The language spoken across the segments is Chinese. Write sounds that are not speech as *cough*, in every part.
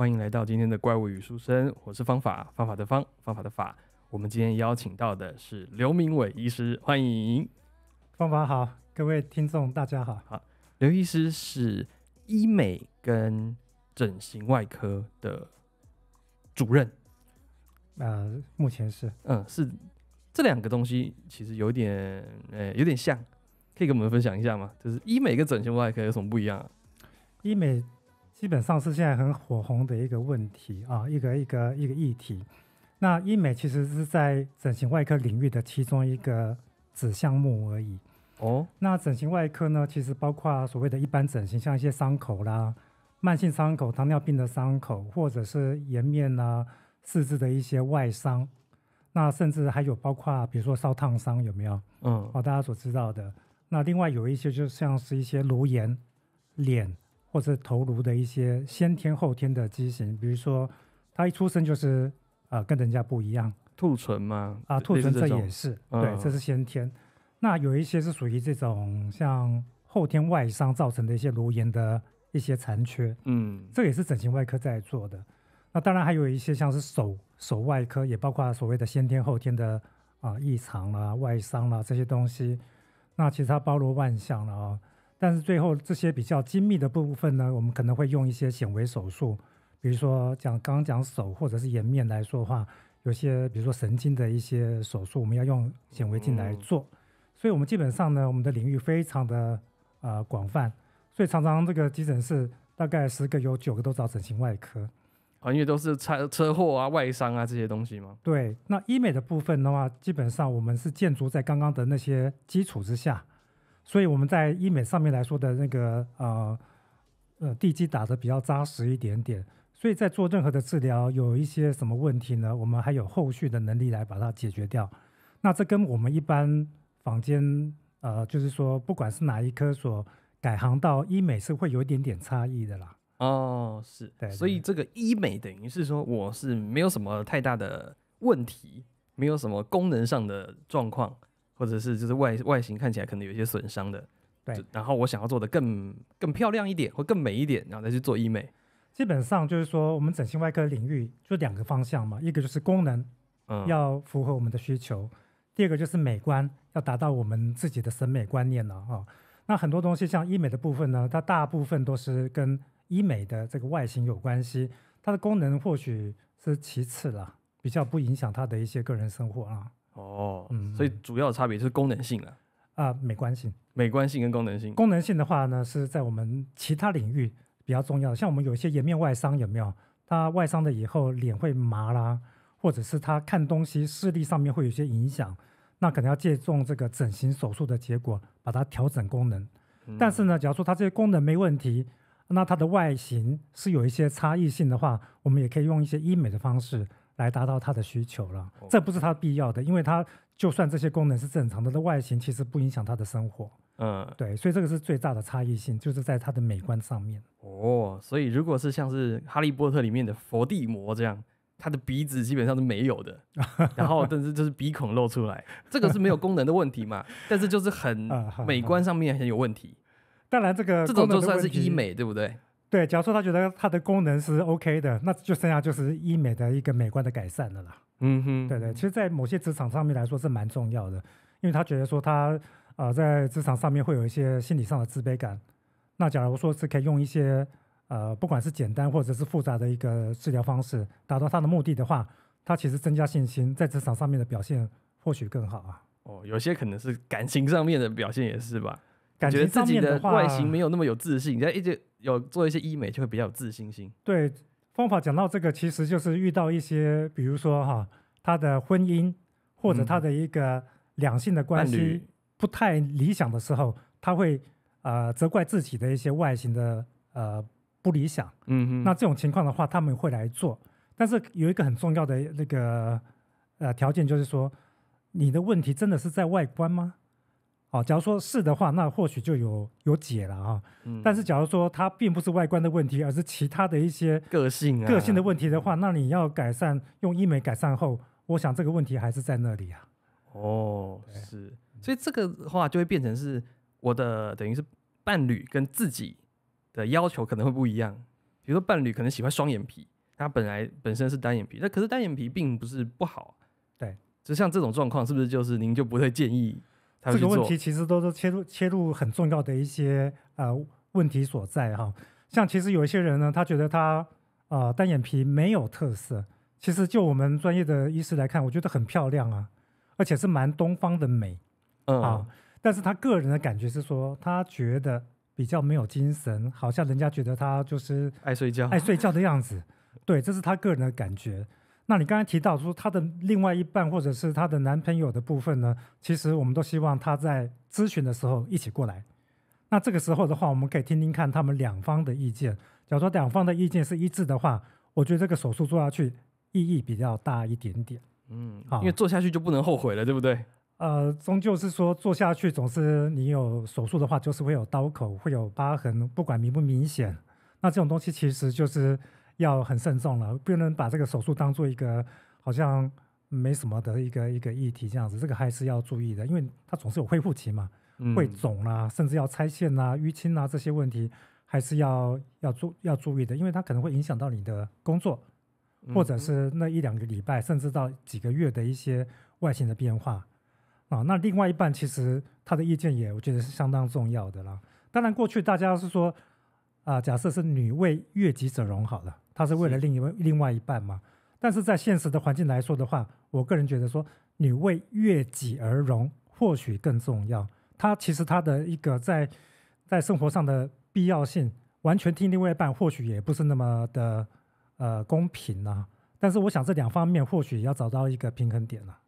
欢迎来到今天的《怪物与书生》，我是方法，方法的方，方法的法。我们今天邀请到的是刘明伟医师，欢迎。方法好，各位听众大家好。好，刘医师是医美跟整形外科的主任。啊，目前是。嗯，是。这两个东西其实有点，呃，有点像，可以跟我们分享一下吗？就是医美跟整形外科有什么不一样？医美。基本上是现在很火红的一个问题啊，一个一个一个议题。那医美其实是在整形外科领域的其中一个子项目而已。哦，那整形外科呢，其实包括所谓的一般整形，像一些伤口啦、慢性伤口、糖尿病的伤口，或者是颜面啊、四肢的一些外伤。那甚至还有包括，比如说烧烫伤有没有？嗯，哦，大家所知道的。那另外有一些，就像是一些炉炎脸。或者头颅的一些先天后天的畸形，比如说他一出生就是啊跟人家不一样，兔唇嘛，啊兔唇这也是，对，这是先天。那有一些是属于这种像后天外伤造成的一些颅炎的一些残缺，嗯，这也是整形外科在做的。那当然还有一些像是手手外科，也包括所谓的先天后天的啊异常啦、外伤啦这些东西，那其实它包罗万象了啊。但是最后这些比较精密的部分呢，我们可能会用一些显微手术，比如说讲刚刚讲手或者是颜面来说的话，有些比如说神经的一些手术，我们要用显微镜来做。所以，我们基本上呢，我们的领域非常的呃广泛，所以常常这个急诊室大概十个有九个都找整形外科，啊，因为都是车车祸啊、外伤啊这些东西吗？对，那医美的部分的话，基本上我们是建筑在刚刚的那些基础之下。所以我们在医美上面来说的那个呃呃地基打得比较扎实一点点，所以在做任何的治疗，有一些什么问题呢？我们还有后续的能力来把它解决掉。那这跟我们一般房间呃，就是说不管是哪一科所改行到医美是会有一点点差异的啦。哦，是，所以这个医美等于是说我是没有什么太大的问题，没有什么功能上的状况。或者是就是外外形看起来可能有一些损伤的，对，然后我想要做的更更漂亮一点，或更美一点，然后再去做医美。基本上就是说，我们整形外科领域就两个方向嘛，一个就是功能要符合我们的需求，第二个就是美观要达到我们自己的审美观念了啊。那很多东西像医美的部分呢，它大部分都是跟医美的这个外形有关系，它的功能或许是其次了，比较不影响他的一些个人生活啊。哦，嗯，所以主要的差别是功能性了，啊，美观性，美观性跟功能性，功能性的话呢，是在我们其他领域比较重要的，像我们有一些颜面外伤有没有？他外伤了以后，脸会麻啦，或者是他看东西视力上面会有一些影响，那可能要借助这个整形手术的结果把它调整功能。但是呢，假如说他这些功能没问题，那他的外形是有一些差异性的话，我们也可以用一些医美的方式。来达到他的需求了，这不是他必要的，因为他就算这些功能是正常的，外形其实不影响他的生活。嗯，对，所以这个是最大的差异性，就是在它的美观上面。哦，所以如果是像是哈利波特里面的伏地魔这样，他的鼻子基本上是没有的，*laughs* 然后但是就是鼻孔露出来，这个是没有功能的问题嘛，*laughs* 但是就是很美观上面很有问题。当然，这个这种就算是医美，对不对？对，假如说他觉得他的功能是 OK 的，那就剩下就是医美的一个美观的改善的啦。嗯哼，对对，其实，在某些职场上面来说是蛮重要的，因为他觉得说他呃在职场上面会有一些心理上的自卑感。那假如说是可以用一些呃不管是简单或者是复杂的一个治疗方式达到他的目的的话，他其实增加信心在职场上面的表现或许更好啊。哦，有些可能是感情上面的表现也是吧？感觉自己的外形没有那么有自信，人家一直。有做一些医美，就会比较有自信心。对，方法讲到这个，其实就是遇到一些，比如说哈，他的婚姻或者他的一个两性的关系不太理想的时候，他会呃责怪自己的一些外形的呃不理想。嗯哼。那这种情况的话，他们会来做，但是有一个很重要的那个呃条件，就是说，你的问题真的是在外观吗？哦，假如说是的话，那或许就有有解了哈。但是假如说它并不是外观的问题，而是其他的一些个性啊、个性的问题的话，那你要改善用医美改善后，我想这个问题还是在那里啊。哦，是，所以这个话就会变成是我的等于是伴侣跟自己的要求可能会不一样。比如说伴侣可能喜欢双眼皮，他本来本身是单眼皮，那可是单眼皮并不是不好。对，就像这种状况，是不是就是您就不会建议？这个问题其实都是切入切入很重要的一些呃问题所在哈。像其实有一些人呢，他觉得他呃单眼皮没有特色，其实就我们专业的医师来看，我觉得很漂亮啊，而且是蛮东方的美，嗯啊。但是他个人的感觉是说，他觉得比较没有精神，好像人家觉得他就是爱睡觉爱睡觉的样子，对，这是他个人的感觉。那你刚才提到说她的另外一半或者是她的男朋友的部分呢？其实我们都希望她在咨询的时候一起过来。那这个时候的话，我们可以听听看他们两方的意见。假如说两方的意见是一致的话，我觉得这个手术做下去意义比较大一点点。嗯，因为做下去就不能后悔了，对不对？呃，终究是说做下去总是你有手术的话，就是会有刀口，会有疤痕，不管明不明显。那这种东西其实就是。要很慎重了，不能把这个手术当做一个好像没什么的一个一个议题这样子，这个还是要注意的，因为它总是有恢复期嘛，会肿啦，甚至要拆线呐、淤青呐这些问题，还是要要注要注意的，因为它可能会影响到你的工作，或者是那一两个礼拜，甚至到几个月的一些外形的变化啊。那另外一半其实他的意见也我觉得是相当重要的啦。当然过去大家是说啊，假设是女为悦己者容，好了，他是为了另一位另外一半嘛？但是在现实的环境来说的话，我个人觉得说，你为悦己而容或许更重要。她其实她的一个在在生活上的必要性，完全听另外一半或许也不是那么的呃公平啊。但是我想这两方面或许要找到一个平衡点啊。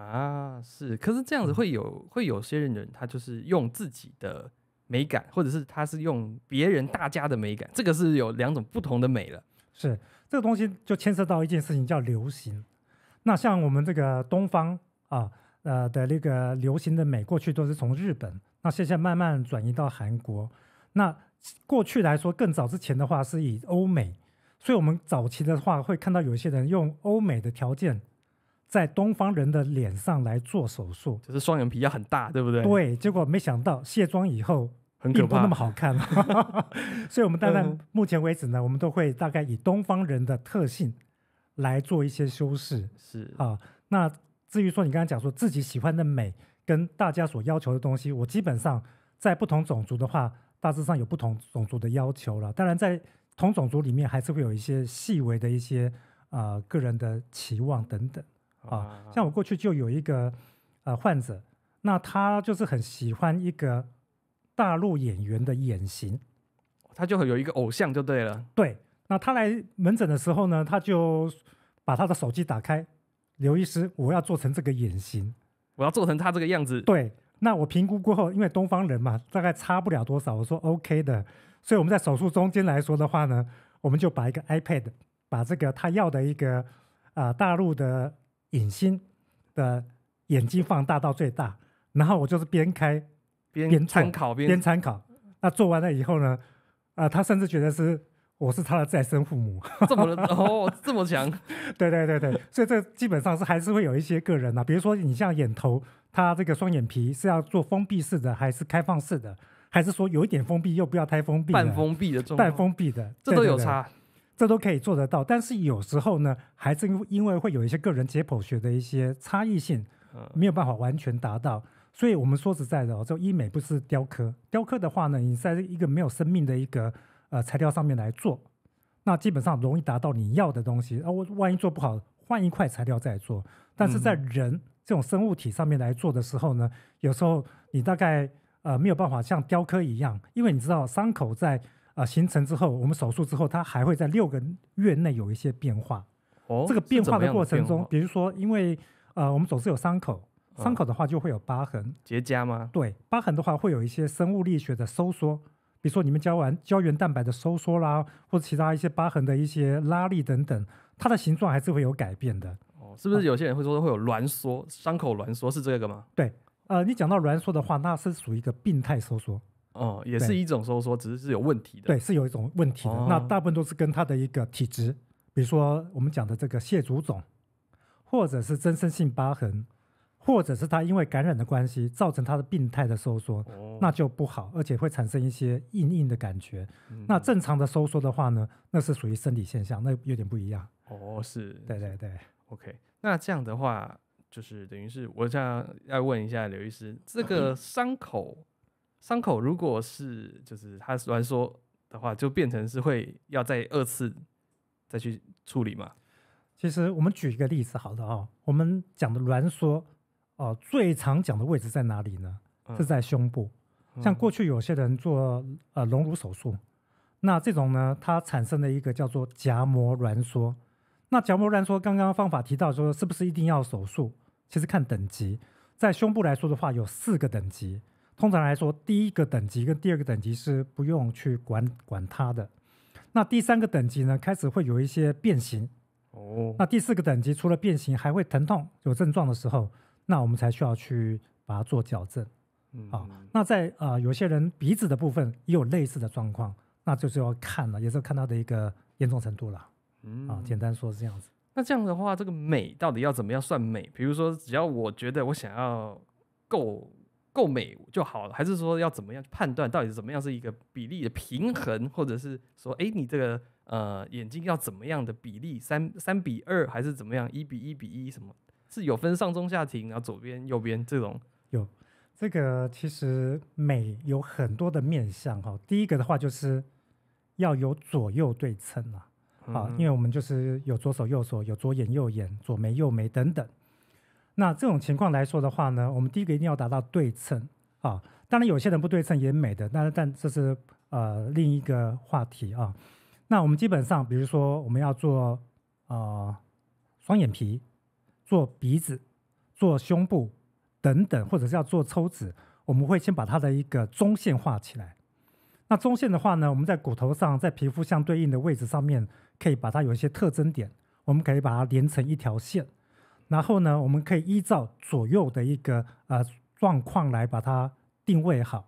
啊，是，可是这样子会有会有些人他就是用自己的美感，或者是他是用别人大家的美感，这个是有两种不同的美了。是这个东西就牵涉到一件事情，叫流行。那像我们这个东方啊，呃的那个流行的美，过去都是从日本，那现在慢慢转移到韩国。那过去来说，更早之前的话，是以欧美，所以我们早期的话会看到有一些人用欧美的条件，在东方人的脸上来做手术，就是双眼皮要很大，对不对？对，结果没想到卸妆以后。并不那么好看，*laughs* 所以，我们大概目前为止呢，我们都会大概以东方人的特性来做一些修饰。是啊，那至于说你刚才讲说自己喜欢的美跟大家所要求的东西，我基本上在不同种族的话，大致上有不同种族的要求了。当然，在同种族里面，还是会有一些细微的一些啊个人的期望等等啊。像我过去就有一个呃患者，那他就是很喜欢一个。大陆演员的眼型，他就有一个偶像就对了。对，那他来门诊的时候呢，他就把他的手机打开，刘医师，我要做成这个眼型，我要做成他这个样子。对，那我评估过后，因为东方人嘛，大概差不了多少，我说 OK 的。所以我们在手术中间来说的话呢，我们就把一个 iPad，把这个他要的一个啊大陆的影星的眼睛放大到最大，然后我就是边开。边参考边参考，那做完了以后呢？啊，他甚至觉得是我是他的再生父母，这么哦，这么强，*laughs* 对对对对，所以这基本上是还是会有一些个人呢。比如说你像眼头，他这个双眼皮是要做封闭式的，还是开放式的，还是说有一点封闭又不要太封闭，半封闭的，半封闭的，这都有差，这都可以做得到，但是有时候呢，还是因为会有一些个人解剖学的一些差异性，没有办法完全达到。所以，我们说实在的，就医美不是雕刻。雕刻的话呢，你在一个没有生命的一个呃材料上面来做，那基本上容易达到你要的东西。啊，我万一做不好，换一块材料再做。但是在人这种生物体上面来做的时候呢，有时候你大概呃没有办法像雕刻一样，因为你知道伤口在呃形成之后，我们手术之后，它还会在六个月内有一些变化。哦，这个变化的过程中，比如说，因为呃我们总是有伤口。伤口的话就会有疤痕结痂吗？对，疤痕的话会有一些生物力学的收缩，比如说你们胶原胶原蛋白的收缩啦，或者其他一些疤痕的一些拉力等等，它的形状还是会有改变的。哦，是不是有些人会说会有挛缩？伤口挛缩是这个吗？对，呃，你讲到挛缩的话，那是属于一个病态收缩。哦，也是一种收缩，只是是有问题的。对，是有一种问题的。那大部分都是跟它的一个体质，比如说我们讲的这个蟹足肿，或者是增生性疤痕。或者是他因为感染的关系，造成他的病态的收缩，那就不好，而且会产生一些硬硬的感觉。那正常的收缩的话呢，那是属于生理现象，那有点不一样。哦，是，对对对。OK，那这样的话，就是等于是我想要问一下刘医师，这个 *laughs* 伤口伤口如果是就是他挛缩的话，就变成是会要再二次再去处理吗？其实我们举一个例子，好了哦，我们讲的挛缩。哦，最常讲的位置在哪里呢？是在胸部。像过去有些人做呃隆乳手术，那这种呢，它产生了一个叫做夹膜挛缩。那夹膜挛缩，刚刚方法提到说，是不是一定要手术？其实看等级，在胸部来说的话，有四个等级。通常来说，第一个等级跟第二个等级是不用去管管它的。那第三个等级呢，开始会有一些变形。哦。那第四个等级，除了变形，还会疼痛，有症状的时候。那我们才需要去把它做矫正，啊，那在啊有些人鼻子的部分也有类似的状况，那就是要看了，也是看到的一个严重程度了，嗯，啊，简单说是这样子。那这样的话，这个美到底要怎么样算美？比如说，只要我觉得我想要够够美就好了，还是说要怎么样去判断，到底是怎么样是一个比例的平衡，或者是说，哎，你这个呃眼睛要怎么样的比例，三三比二还是怎么样，一比一比一什么？是有分上中下庭，然后左边右边这种有。这个其实美有很多的面向哈，第一个的话就是要有左右对称嘛，啊，因为我们就是有左手右手，有左眼右眼，左眉右眉等等。那这种情况来说的话呢，我们第一个一定要达到对称啊。当然有些人不对称也美的，但但这是呃另一个话题啊。那我们基本上比如说我们要做啊双眼皮。做鼻子、做胸部等等，或者是要做抽脂，我们会先把它的一个中线画起来。那中线的话呢，我们在骨头上，在皮肤相对应的位置上面，可以把它有一些特征点，我们可以把它连成一条线。然后呢，我们可以依照左右的一个呃状况来把它定位好。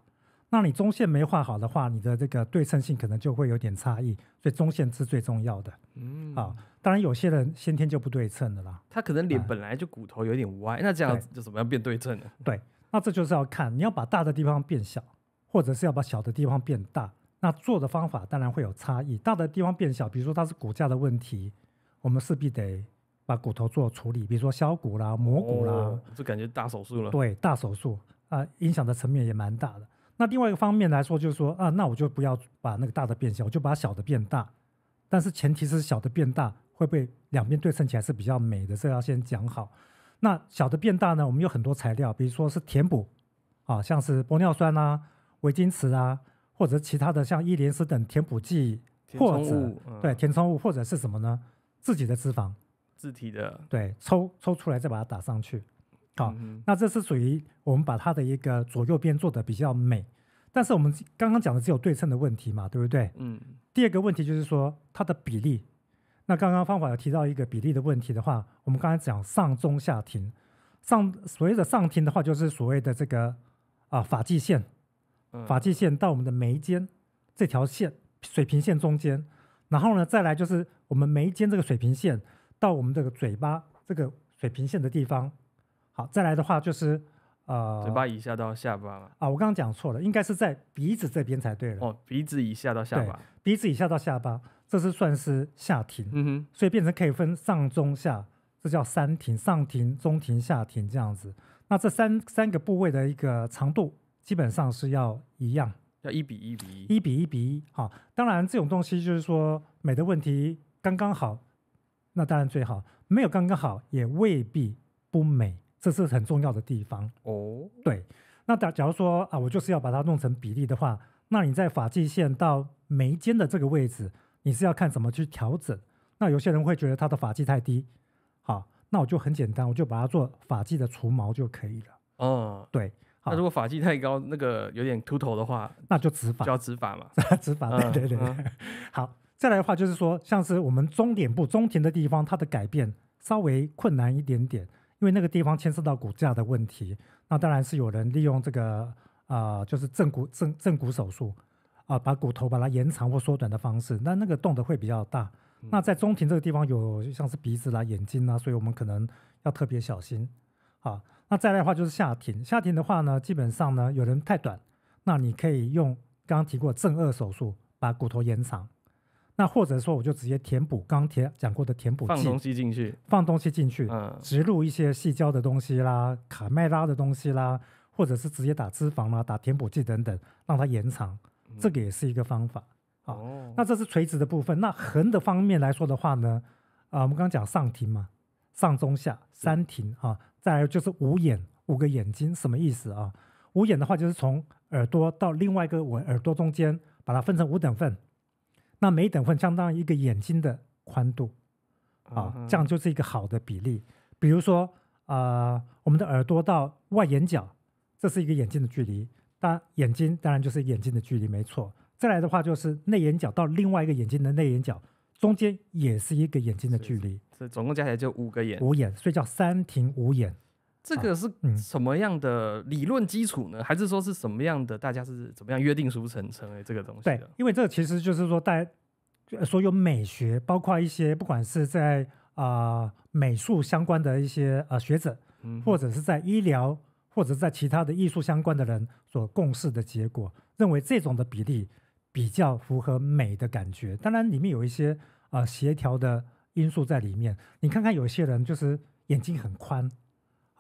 那你中线没画好的话，你的这个对称性可能就会有点差异。所以中线是最重要的。嗯，好。当然，有些人先天就不对称的啦。他可能脸本来就骨头有点歪，那这样就怎么样变对称呢？对，那这就是要看你要把大的地方变小，或者是要把小的地方变大。那做的方法当然会有差异。大的地方变小，比如说它是骨架的问题，我们势必得把骨头做处理，比如说削骨啦、磨骨啦，就感觉大手术了。对，大手术啊，影响的层面也蛮大的。那另外一个方面来说，就是说啊，那我就不要把那个大的变小，我就把小的变大，但是前提是小的变大。会不会两边对称起来是比较美的？这要先讲好。那小的变大呢？我们有很多材料，比如说是填补啊，像是玻尿酸啊、维金瓷啊，或者其他的像伊莲丝等填补剂，或者对填充物，或者是什么呢？自己的脂肪，自体的，对，抽抽出来再把它打上去。好，那这是属于我们把它的一个左右边做的比较美。但是我们刚刚讲的只有对称的问题嘛，对不对？嗯。第二个问题就是说它的比例。那刚刚方法有提到一个比例的问题的话，我们刚才讲上中下庭，上所谓的上庭的话就是所谓的这个啊发际线，发际线到我们的眉间这条线水平线中间，然后呢再来就是我们眉间这个水平线到我们这个嘴巴这个水平线的地方，好再来的话就是。呃，嘴巴以下到下巴嘛？啊，我刚刚讲错了，应该是在鼻子这边才对了。哦，鼻子以下到下巴。鼻子以下到下巴，这是算是下庭。嗯哼。所以变成可以分上中下，这叫三庭，上庭、中庭、下庭这样子。那这三三个部位的一个长度，基本上是要一样，要一比一比一，一比一比一。好，当然这种东西就是说美的问题，刚刚好，那当然最好；没有刚刚好，也未必不美。这是很重要的地方哦。对，那假假如说啊，我就是要把它弄成比例的话，那你在发际线到眉间的这个位置，你是要看怎么去调整。那有些人会觉得他的发际太低，好，那我就很简单，我就把它做发际的除毛就可以了。哦，对。那如果发际太高，那个有点秃头的话，那就直发，就要直发嘛，*laughs* 直发。对对对。*laughs* 好，再来的话就是说，像是我们中点部中庭的地方，它的改变稍微困难一点点。因为那个地方牵涉到骨架的问题，那当然是有人利用这个啊，就是正骨正正骨手术啊，把骨头把它延长或缩短的方式。那那个动的会比较大。那在中庭这个地方有像是鼻子啦、眼睛啦，所以我们可能要特别小心好，那再来的话就是下庭，下庭的话呢，基本上呢有人太短，那你可以用刚刚提过正二手术把骨头延长。那或者说，我就直接填补刚填讲过的填补剂，放东西进去，放东西进去，植入一些细胶的东西啦，卡麦拉的东西啦，或者是直接打脂肪啦，打填补剂等等，让它延长，这个也是一个方法好，那这是垂直的部分，那横的方面来说的话呢，啊，我们刚刚讲上庭嘛，上中下三庭啊，再来就是五眼，五个眼睛什么意思啊？五眼的话就是从耳朵到另外一个我耳朵中间，把它分成五等份。那每等份相当于一个眼睛的宽度，啊，这样就是一个好的比例。比如说，呃，我们的耳朵到外眼角，这是一个眼睛的距离。当眼睛当然就是眼睛的距离，没错。再来的话就是内眼角到另外一个眼睛的内眼角，中间也是一个眼睛的距离。所以总共加起来就五个眼，五眼，所以叫三庭五眼。这个是什么样的理论基础呢？还是说是什么样的？大家是怎么样约定俗成成为这个东西对，因为这其实就是说，大家所有美学，包括一些不管是在啊美术相关的一些呃学者，或者是在医疗或者在其他的艺术相关的人所共识的结果，认为这种的比例比较符合美的感觉。当然，里面有一些啊协调的因素在里面。你看看，有些人就是眼睛很宽。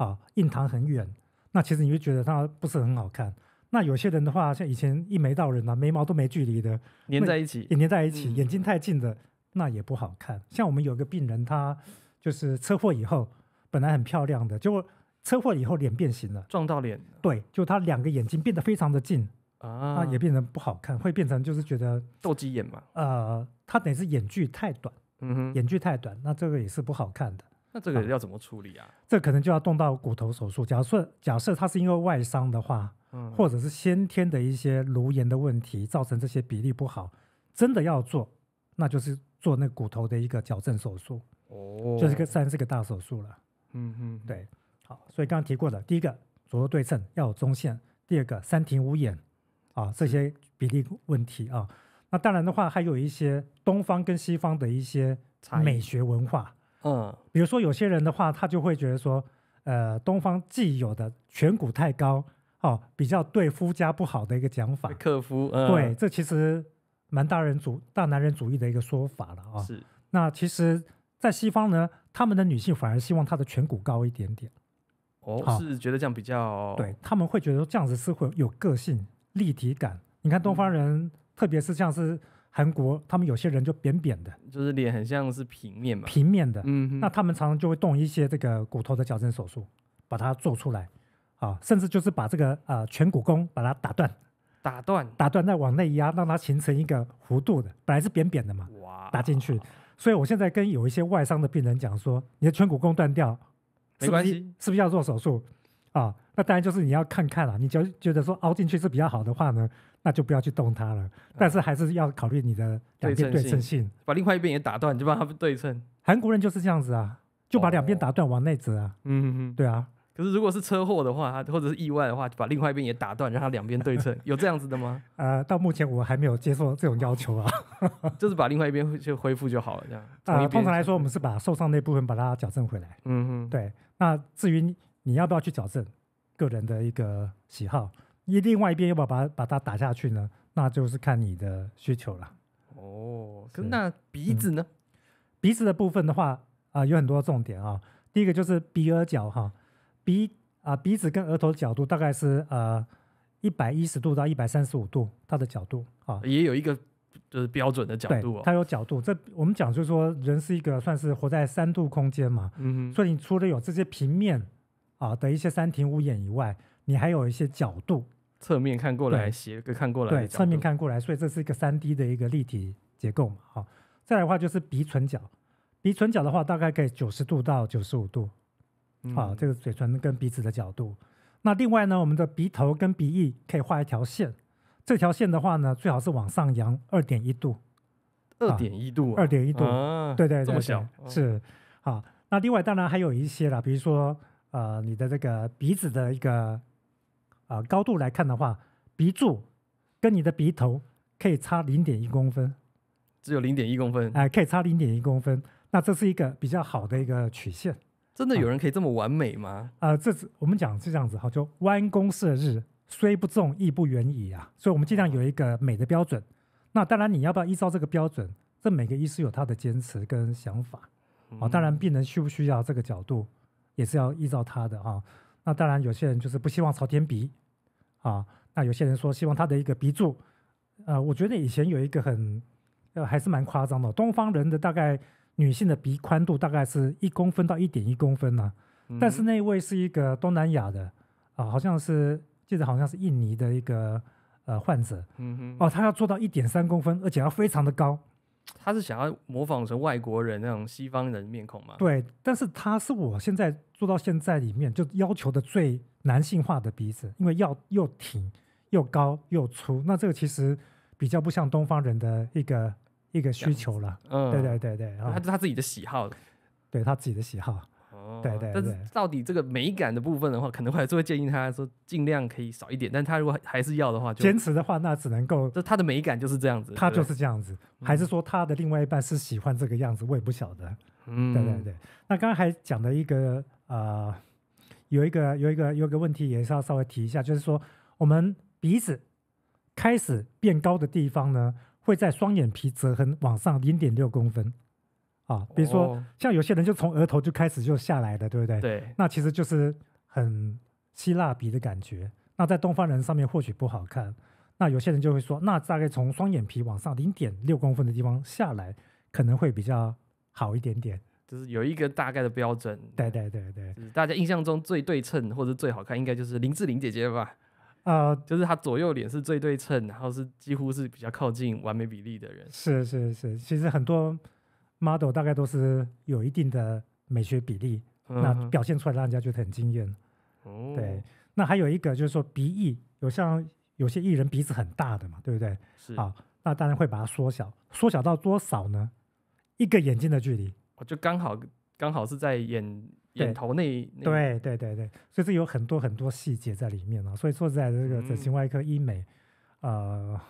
啊，印堂很远，那其实你会觉得它不是很好看。那有些人的话，像以前一眉道人啊，眉毛都没距离的，粘在一起，粘在一起，眼睛太近的，那也不好看。像我们有个病人，他就是车祸以后，本来很漂亮的，结果车祸以后脸变形了，撞到脸，对，就他两个眼睛变得非常的近啊，也变成不好看，会变成就是觉得斗鸡眼嘛。呃，他等于是眼距太短，嗯哼，眼距太短，那这个也是不好看的。那这个要怎么处理啊？这可能就要动到骨头手术。假设假设他是因为外伤的话，或者是先天的一些颅炎的问题造成这些比例不好，真的要做，那就是做那骨头的一个矫正手术。哦，就是个算是个大手术了。嗯嗯，对。好，所以刚刚提过的，第一个左右对称要有中线，第二个三庭五眼啊，这些比例问题啊。那当然的话，还有一些东方跟西方的一些美学文化。嗯，比如说有些人的话，他就会觉得说，呃，东方既有的颧骨太高哦，比较对夫家不好的一个讲法。克夫。对，这其实蛮大人主、大男人主义的一个说法了啊。是。那其实，在西方呢，他们的女性反而希望她的颧骨高一点点。哦，是觉得这样比较。对他们会觉得这样子是会有个性、立体感。你看东方人，特别是像是。韩国他们有些人就扁扁的，就是脸很像是平面嘛，平面的。嗯，那他们常常就会动一些这个骨头的矫正手术，把它做出来啊，甚至就是把这个呃颧骨弓把它打断，打断，打断，再往内压，让它形成一个弧度的。本来是扁扁的嘛，哇，打进去。所以我现在跟有一些外伤的病人讲说，你的颧骨弓断掉，没关系，是不是要做手术啊？那当然就是你要看看了，你就觉得说凹进去是比较好的话呢？那就不要去动它了，但是还是要考虑你的两边对称性，把另外一边也打断，就让它对称。韩国人就是这样子啊，就把两边打断往内折啊。嗯嗯嗯，对啊。可是如果是车祸的话，或者是意外的话，就把另外一边也打断，让它两边对称，*laughs* 有这样子的吗？*laughs* 呃，到目前我还没有接受这种要求啊。*laughs* 就是把另外一边就恢复就好了，这样。啊，通常来说，我们是把受伤那部分把它矫正回来。嗯嗯，对。那至于你要不要去矫正，个人的一个喜好。你另外一边要不要把把它打下去呢？那就是看你的需求了。哦，可那鼻子呢？鼻子的部分的话啊，有很多重点啊。第一个就是鼻额角哈，鼻啊鼻子跟额头的角度大概是呃一百一十度到一百三十五度，它的角度啊也有一个就是标准的角度。它有角度，这我们讲就是说人是一个算是活在三度空间嘛。嗯哼。所以你除了有这些平面啊的一些三庭五眼以外。你还有一些角度，侧面看过来，斜个看过来，对，侧面看过来，所以这是一个三 D 的一个立体结构嘛，再再的话就是鼻唇角，鼻唇角的话大概可以九十度到九十五度，好，这个嘴唇跟鼻子的角度。那另外呢，我们的鼻头跟鼻翼可以画一条线，这条线的话呢，最好是往上扬二点一度，二点一度，二点一度，对对，这么小，是好，那另外当然还有一些了，比如说呃，你的这个鼻子的一个。啊，高度来看的话，鼻柱跟你的鼻头可以差零点一公分，只有零点一公分，哎，可以差零点一公分。那这是一个比较好的一个曲线。真的有人可以这么完美吗？啊，这我们讲是这样子哈，就弯弓射日，虽不中，亦不远矣啊。所以，我们尽量有一个美的标准。那当然，你要不要依照这个标准？这每个医师有他的坚持跟想法啊。当然，病人需不需要这个角度，也是要依照他的啊。那当然，有些人就是不希望朝天鼻。啊，那有些人说希望他的一个鼻柱，呃，我觉得以前有一个很呃还是蛮夸张的，东方人的大概女性的鼻宽度大概是一公分到一点一公分嘛，但是那位是一个东南亚的啊，好像是记得好像是印尼的一个呃患者，嗯哼，哦，他要做到一点三公分，而且要非常的高。他是想要模仿成外国人那种西方人面孔吗？对，但是他是我现在做到现在里面就要求的最男性化的鼻子，因为要又挺又高又粗，那这个其实比较不像东方人的一个一个需求了。嗯，对对对对，他他自己的喜好，对他自己的喜好。对对，但是到底这个美感的部分的话，可能会是会建议他说尽量可以少一点，但他如果还是要的话，坚持的话，那只能够，就他的美感就是这样子，他就是这样子，还是说他的另外一半是喜欢这个样子，我也不晓得。嗯，对对对。那刚才还讲的一个啊，有一个有一个有个问题也是要稍微提一下，就是说我们鼻子开始变高的地方呢，会在双眼皮折痕往上零点六公分。啊，比如说像有些人就从额头就开始就下来的，对不对？对，那其实就是很希腊鼻的感觉。那在东方人上面或许不好看。那有些人就会说，那大概从双眼皮往上零点六公分的地方下来，可能会比较好一点点。就是有一个大概的标准。对对对对，大家印象中最对称或者最好看，应该就是林志玲姐姐吧？啊，就是她左右脸是最对称，然后是几乎是比较靠近完美比例的人。是是是，其实很多。model 大概都是有一定的美学比例，那表现出来让人家觉得很惊艳。哦，对，那还有一个就是说鼻翼有像有些艺人鼻子很大的嘛，对不对？是啊，那当然会把它缩小，缩小到多少呢？一个眼睛的距离，我就刚好刚好是在眼眼头那。对对对对，所以是有很多很多细节在里面啊。所以说实在，这个整形外科医美，呃，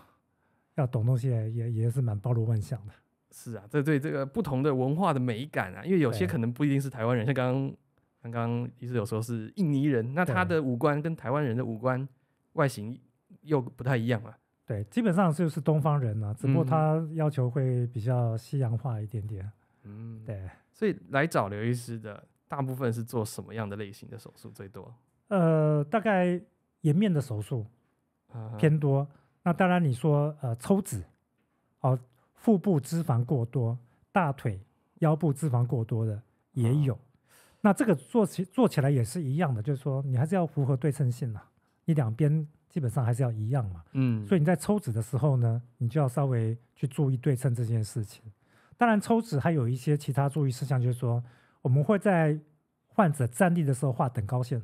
要懂东西也也是蛮包罗万象的。是啊，这对这个不同的文化的美感啊，因为有些可能不一定是台湾人，像刚刚刚刚一直有说是印尼人，那他的五官跟台湾人的五官外形又不太一样啊。对，基本上就是东方人嘛，只不过他要求会比较西洋化一点点。嗯，对。所以来找刘医师的大部分是做什么样的类型的手术最多？呃，大概颜面的手术啊偏多。那当然你说呃抽脂，哦。腹部脂肪过多、大腿、腰部脂肪过多的也有，那这个做起做起来也是一样的，就是说你还是要符合对称性嘛，你两边基本上还是要一样嘛。嗯，所以你在抽脂的时候呢，你就要稍微去注意对称这件事情。当然，抽脂还有一些其他注意事项，就是说我们会在患者站立的时候画等高线，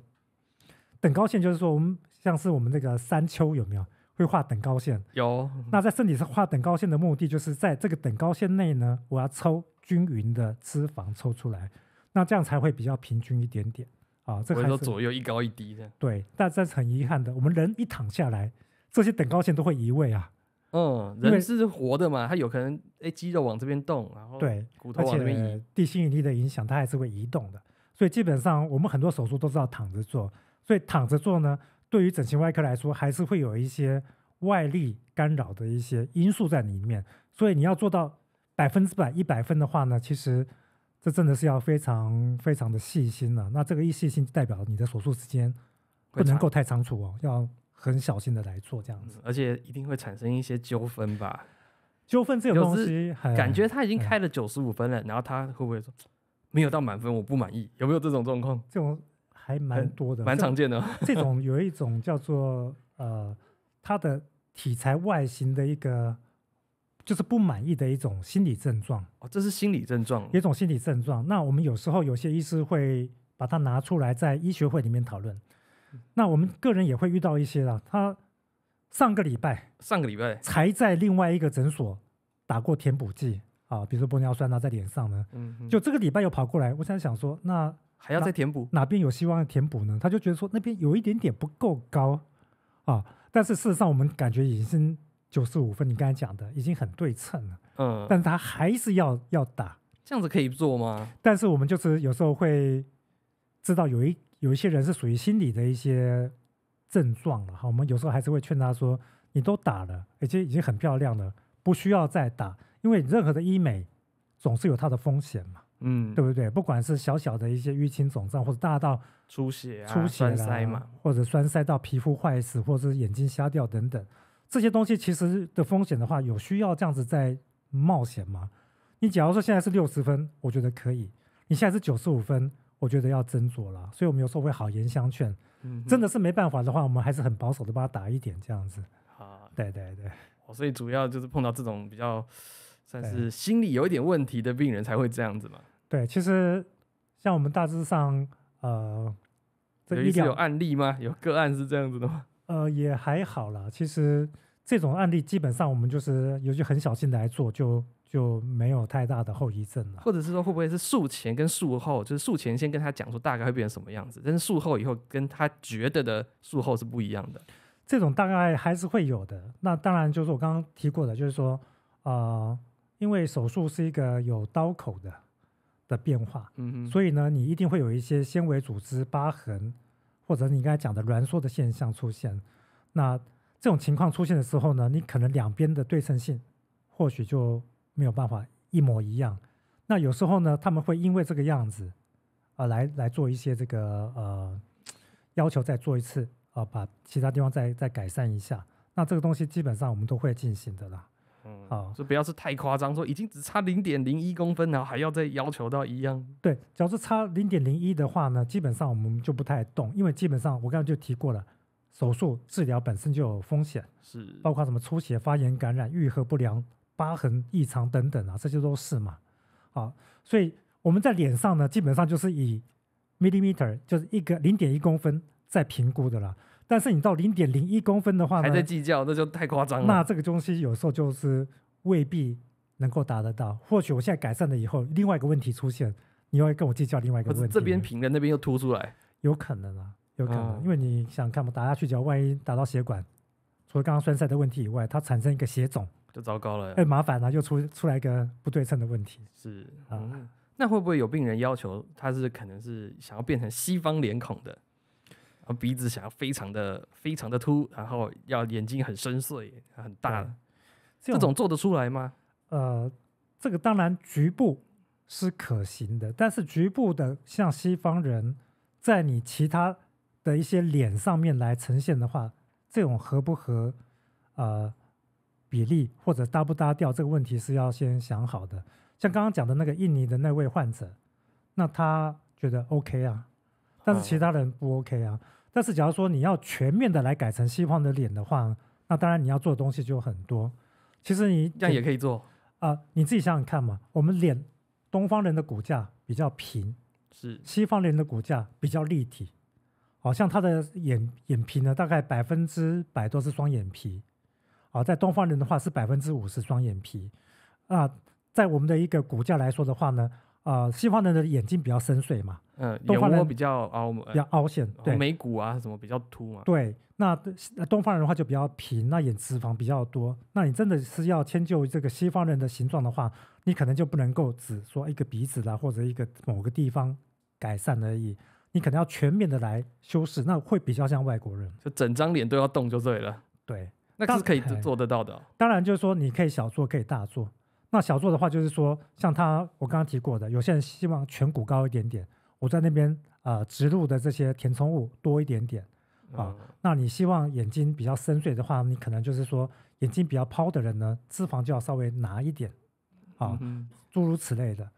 等高线就是说我们像是我们那个山丘有没有？会画等高线，有。那在身体上画等高线的目的，就是在这个等高线内呢，我要抽均匀的脂肪抽出来，那这样才会比较平均一点点啊。这者说左右一高一低的。对，但这是很遗憾的，我们人一躺下来，这些等高线都会移位啊。嗯，人是活的嘛，它有可能诶肌肉往这边动，然后对，骨头往这边移。地心引力的影响，它还是会移动的。所以基本上我们很多手术都是要躺着做，所以躺着做呢。对于整形外科来说，还是会有一些外力干扰的一些因素在里面，所以你要做到百分之百一百分的话呢，其实这真的是要非常非常的细心了。那这个一细心，代表你的手术时间不能够太仓促哦，要很小心的来做这样子。而且一定会产生一些纠纷吧？纠纷这个东西，感觉他已经开了九十五分了，然后他会不会说没有到满分，我不满意？有没有这种状况？这种。还蛮多的，蛮常见的。*laughs* 这种有一种叫做呃，它的体材外形的一个，就是不满意的一种心理症状。哦，这是心理症状，一种心理症状。那我们有时候有些医师会把它拿出来在医学会里面讨论。那我们个人也会遇到一些啦。他上个礼拜，上个礼拜才在另外一个诊所打过填补剂啊，比如说玻尿酸呐，在脸上呢。嗯。就这个礼拜又跑过来，我想想说那。还要再填补哪边有希望填补呢？他就觉得说那边有一点点不够高，啊，但是事实上我们感觉已经九十五分，你刚才讲的已经很对称了。嗯，但是他还是要要打，这样子可以做吗？但是我们就是有时候会知道有一有一些人是属于心理的一些症状了哈，我们有时候还是会劝他说，你都打了，而且已经很漂亮了，不需要再打，因为任何的医美总是有它的风险嘛。嗯，对不对？不管是小小的一些淤青肿胀，或者大到出血、出血、栓塞嘛，或者栓塞到皮肤坏死，或者是眼睛瞎掉等等，这些东西其实的风险的话，有需要这样子在冒险吗？你假如说现在是六十分，我觉得可以；你现在是九十五分，我觉得要斟酌了。所以我们有时候会好言相劝。嗯，真的是没办法的话，我们还是很保守的，帮他打一点这样子。啊，对对对。所以主要就是碰到这种比较。算是心理有一点问题的病人才会这样子嘛？对，其实像我们大致上，呃，这有案例吗？*laughs* 有个案是这样子的吗？呃，也还好了。其实这种案例基本上我们就是尤其很小心的来做，就就没有太大的后遗症了。或者是说，会不会是术前跟术后，就是术前先跟他讲说大概会变成什么样子，但是术后以后跟他觉得的术后是不一样的？这种大概还是会有的。那当然，就是我刚刚提过的，就是说，呃。因为手术是一个有刀口的的变化，所以呢，你一定会有一些纤维组织疤痕，或者你刚才讲的挛缩的现象出现。那这种情况出现的时候呢，你可能两边的对称性或许就没有办法一模一样。那有时候呢，他们会因为这个样子啊，来来做一些这个呃要求，再做一次啊，把其他地方再再改善一下。那这个东西基本上我们都会进行的啦。好，就不要是太夸张，说已经只差零点零一公分了，还要再要求到一样。对，假如说差零点零一的话呢，基本上我们就不太动，因为基本上我刚刚就提过了，手术治疗本身就有风险，是包括什么出血、发炎、感染、愈合不良、疤痕异常等等啊，这些都是嘛。好，所以我们在脸上呢，基本上就是以 millimeter，就是一个零点一公分在评估的了。但是你到零点零一公分的话呢？还在计较，那就太夸张了。那这个东西有时候就是未必能够达得到。或许我现在改善了以后，另外一个问题出现，你又会跟我计较另外一个问题。这边平了，那边又凸出来，有可能啊，有可能。因为你想看嘛，打下去只要万一打到血管，除了刚刚栓塞的问题以外，它产生一个血肿，就糟糕了。哎，麻烦了，又出出来一个不对称的问题。是啊，那会不会有病人要求他是可能是想要变成西方脸孔的？鼻子想要非常的非常的凸，然后要眼睛很深邃很大，这种做得出来吗？呃，这个当然局部是可行的，但是局部的像西方人，在你其他的一些脸上面来呈现的话，这种合不合呃比例或者搭不搭调，这个问题是要先想好的。像刚刚讲的那个印尼的那位患者，那他觉得 OK 啊，但是其他人不 OK 啊。但是，假如说你要全面的来改成西方的脸的话，那当然你要做的东西就很多。其实你这样也可以做啊，你自己想想看嘛。我们脸东方人的骨架比较平，是西方人的骨架比较立体，好像他的眼眼皮呢，大概百分之百都是双眼皮。啊，在东方人的话是百分之五十双眼皮。啊，在我们的一个骨架来说的话呢，啊，西方人的眼睛比较深邃嘛。嗯，眼窝比较凹，比较凹陷，对眉骨啊什么比较凸嘛。对，那东方人的话就比较平，那眼脂肪比较多。那你真的是要迁就这个西方人的形状的话，你可能就不能够只说一个鼻子啦，或者一个某个地方改善而已，你可能要全面的来修饰，那会比较像外国人，就整张脸都要动就对了。对，那是可以做得到的。当然就是说你可以小做可以大做，那小做的话就是说像他我刚刚提过的，有些人希望颧骨高一点点。我在那边，呃，植入的这些填充物多一点点，啊，那你希望眼睛比较深邃的话，你可能就是说眼睛比较抛的人呢，脂肪就要稍微拿一点，啊，诸如此类的，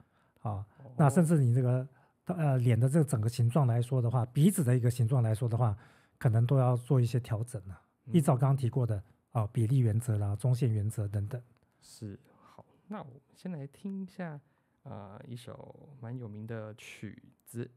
啊，那甚至你这个，呃，脸的这个整个形状来说的话，鼻子的一个形状来说的话，可能都要做一些调整了，依照刚刚提过的，啊，比例原则啦，中线原则等等。是，好，那我们先来听一下。啊，一首蛮有名的曲子。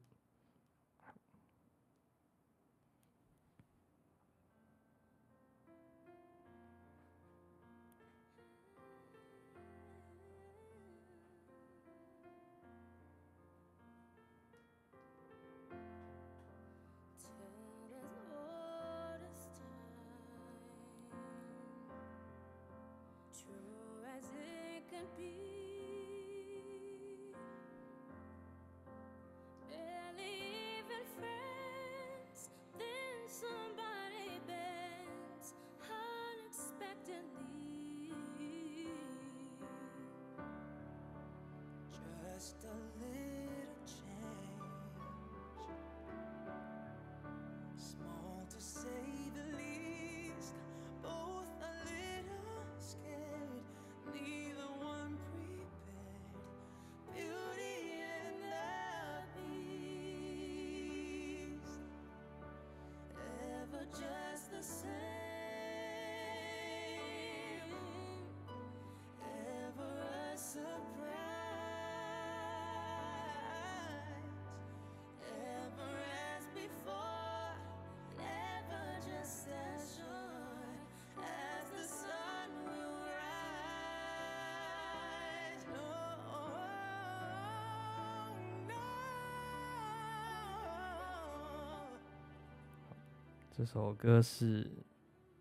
这首歌是《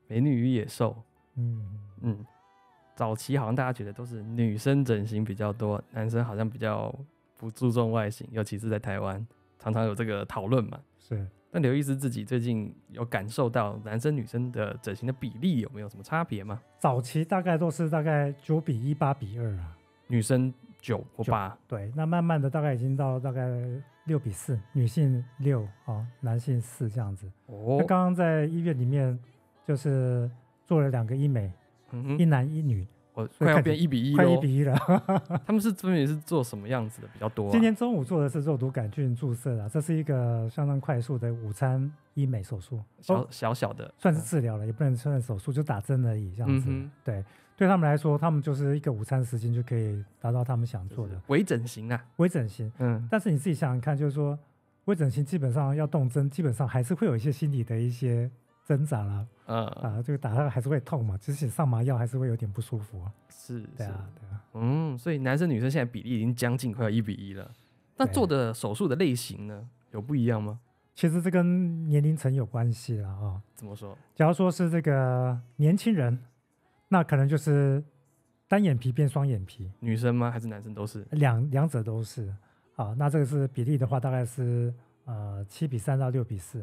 美女与野兽》。嗯嗯，早期好像大家觉得都是女生整形比较多，男生好像比较不注重外形，尤其是在台湾，常常有这个讨论嘛。是。但刘医师自己最近有感受到男生女生的整形的比例有没有什么差别吗？早期大概都是大概九比一八比二啊，女生。九或八，对，那慢慢的大概已经到大概六比四，女性六啊，男性四这样子。哦，那刚刚在医院里面就是做了两个医美，一男一女，我快要变一比一，快一比一了。*laughs* 他们是专是做什么样子的比较多？今天中午做的是肉毒杆菌注射的，这是一个相当快速的午餐医美手术，小小小的，算是治疗了，也不能算手术，就打针而已这样子。对。对他们来说，他们就是一个午餐时间就可以达到他们想做的微整形啊，微整形。嗯，但是你自己想想看，就是说微整形基本上要动针，基本上还是会有一些心理的一些挣扎了。嗯，啊，这个打它还是会痛嘛，即使上麻药还是会有点不舒服啊。是，对啊，对啊。嗯，所以男生女生现在比例已经将近快要一比一了。那做的手术的类型呢，有不一样吗？其实这跟年龄层有关系了啊。怎么说？假如说是这个年轻人。那可能就是单眼皮变双眼皮，女生吗？还是男生都是？两两者都是啊。那这个是比例的话，大概是呃七比三到六比四。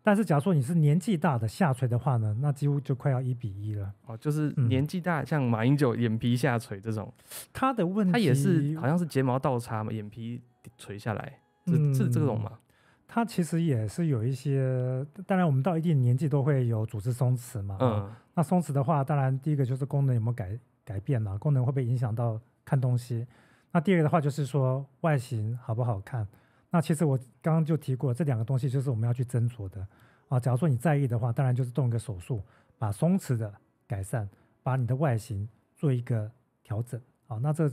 但是假如说你是年纪大的下垂的话呢，那几乎就快要一比一了。哦，就是年纪大，像马英九眼皮下垂这种，他的问题，他也是好像是睫毛倒插嘛，眼皮垂下来，是是这种吗？它其实也是有一些，当然我们到一定年纪都会有组织松弛嘛。嗯。那松弛的话，当然第一个就是功能有没有改改变啦，功能会不会影响到看东西？那第二个的话就是说外形好不好看？那其实我刚刚就提过这两个东西，就是我们要去斟酌的。啊，假如说你在意的话，当然就是动一个手术，把松弛的改善，把你的外形做一个调整。好，那这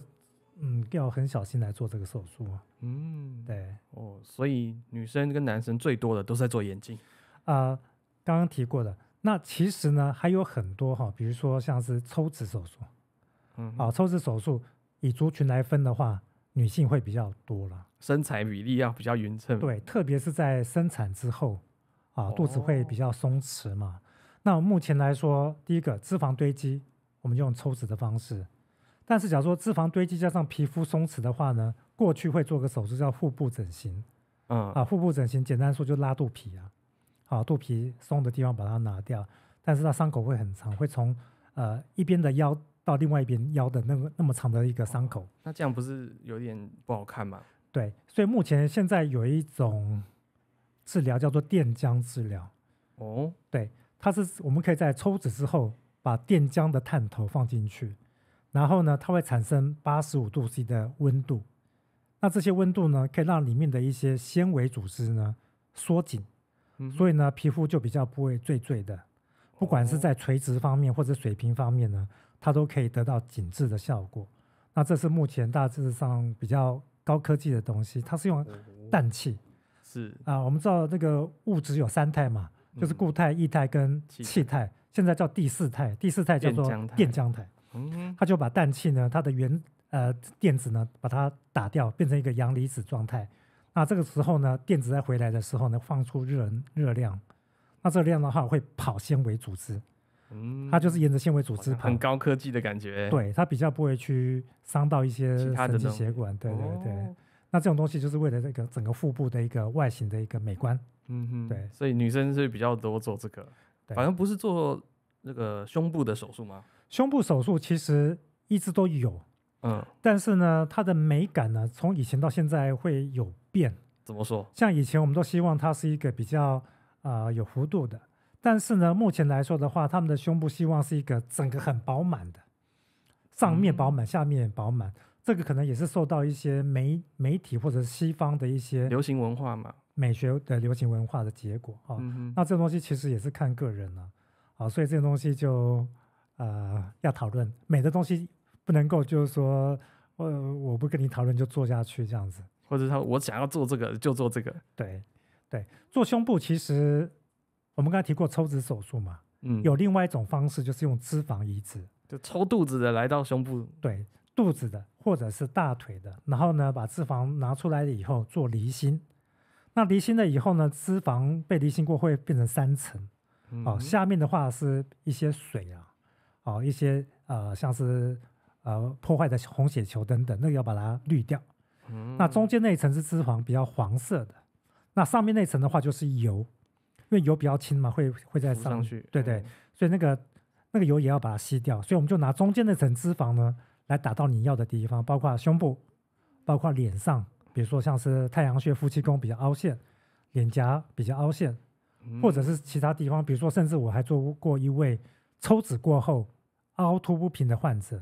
嗯要很小心来做这个手术。嗯，对，哦，所以女生跟男生最多的都是在做眼镜，啊，刚刚提过的，那其实呢还有很多哈，比如说像是抽脂手术，嗯，啊，抽脂手术以族群来分的话，女性会比较多了，身材比例要比较匀称，对，特别是在生产之后，啊，肚子会比较松弛嘛，那目前来说，第一个脂肪堆积，我们就用抽脂的方式。但是，假如说脂肪堆积加上皮肤松弛的话呢？过去会做个手术叫腹部整形，嗯啊，腹部整形简单说就拉肚皮啊，啊，肚皮松的地方把它拿掉，但是它伤口会很长，会从呃一边的腰到另外一边腰的那个那么长的一个伤口。那这样不是有点不好看吗？对，所以目前现在有一种治疗叫做电浆治疗。哦，对，它是我们可以在抽脂之后把电浆的探头放进去。然后呢，它会产生八十五度 C 的温度，那这些温度呢，可以让里面的一些纤维组织呢缩紧，所以呢，皮肤就比较不会坠坠的。不管是在垂直方面或者水平方面呢，它都可以得到紧致的效果。那这是目前大致上比较高科技的东西，它是用氮气。是啊，我们知道这个物质有三态嘛，就是固态、液态跟气态，现在叫第四态，第四态叫做电浆态。嗯他就把氮气呢，它的原呃电子呢，把它打掉，变成一个阳离子状态。那这个时候呢，电子在回来的时候呢，放出热热量。那这量的话会跑纤维组织，嗯，它就是沿着纤维组织跑。很高科技的感觉。对，它比较不会去伤到一些其他的血管。对对对。那这种东西就是为了这个整个腹部的一个外形的一个美观。嗯哼，对。所以女生是比较多做这个，反正不是做那个胸部的手术吗？胸部手术其实一直都有，嗯，但是呢，它的美感呢，从以前到现在会有变。怎么说？像以前我们都希望它是一个比较，呃，有弧度的，但是呢，目前来说的话，他们的胸部希望是一个整个很饱满的，上面饱满，下面饱满，这个可能也是受到一些媒媒体或者西方的一些流行文化嘛，美学的流行文化的结果啊。那这东西其实也是看个人了，啊，所以这东西就。呃，要讨论美的东西不能够就是说，呃，我不跟你讨论就做下去这样子，或者他我想要做这个就做这个，对对，做胸部其实我们刚才提过抽脂手术嘛，嗯，有另外一种方式就是用脂肪移植，就抽肚子的来到胸部，对，肚子的或者是大腿的，然后呢把脂肪拿出来了以后做离心，那离心了以后呢，脂肪被离心过会变成三层，哦，下面的话是一些水啊。哦，一些呃，像是呃破坏的红血球等等，那个要把它滤掉。嗯，那中间那一层是脂肪，比较黄色的。那上面那层的话就是油，因为油比较轻嘛，会会在上。去。对对，所以那个那个油也要把它吸掉。所以我们就拿中间那层脂肪呢，来打到你要的地方，包括胸部，包括脸上，比如说像是太阳穴、夫妻宫比较凹陷，脸颊比较凹陷，或者是其他地方，比如说甚至我还做过一位。抽脂过后凹凸不平的患者，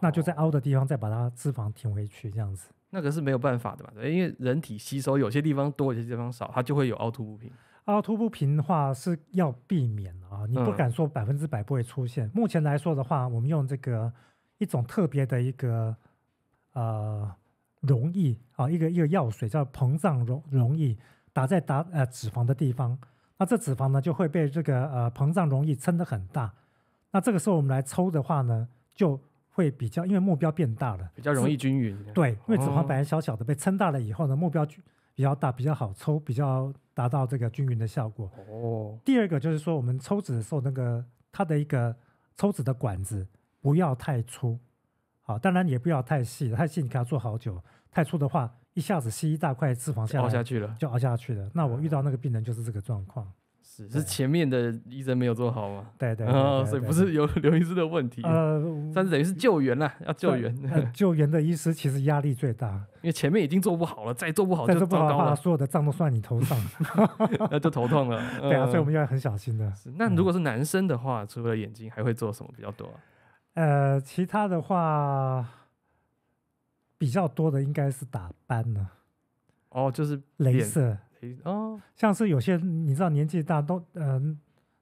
那就在凹的地方再把它脂肪填回去，这样子，那个是没有办法的嘛，因为人体吸收有些地方多，有些地方少，它就会有凹凸不平。凹凸不平的话是要避免啊，你不敢说百分之百不会出现。目前来说的话，我们用这个一种特别的一个呃溶液啊，一个一个药水叫膨胀溶溶液，打在打呃脂肪的地方，那这脂肪呢就会被这个呃膨胀溶液撑得很大。那这个时候我们来抽的话呢，就会比较，因为目标变大了，比较容易均匀。对，因为脂肪本来小小的，被撑大了以后呢，目标比较大，比较好抽，比较达到这个均匀的效果。哦。第二个就是说，我们抽脂的时候，那个它的一个抽脂的管子不要太粗，好，当然也不要太细，太细你给要做好久，太粗的话一下子吸一大块脂肪下，凹下去了，就凹下去了。那我遇到那个病人就是这个状况。是是前面的医生没有做好吗？对对，啊，所以不是有刘医师的问题。呃，但是等于是救援了，要救援。救援的医师其实压力最大，因为前面已经做不好了，再做不好，就做不好的话，所有的账都算你头上，*laughs* 那就头痛了。*laughs* 对啊，所以我们要很小心的。是，那如果是男生的话，除了眼睛还会做什么比较多？呃，其他的话比较多的应该是打斑了。哦，就是镭射。哦，像是有些你知道年纪大都嗯，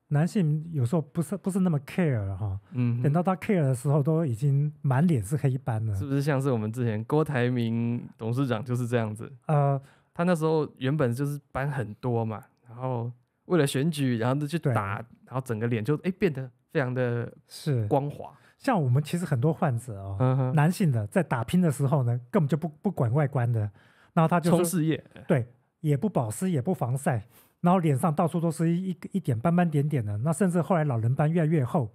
男性有时候不是不是那么 care 了哈，嗯，等到他 care 的时候，都已经满脸是黑斑了，是不是？像是我们之前郭台铭董事长就是这样子，呃，他那时候原本就是斑很多嘛，然后为了选举，然后就去打，然后整个脸就哎变得非常的是光滑。像我们其实很多患者哦，男性的在打拼的时候呢，根本就不不管外观的，然后他就冲事业，对。也不保湿，也不防晒，然后脸上到处都是一一点斑斑点点的，那甚至后来老人斑越来越厚，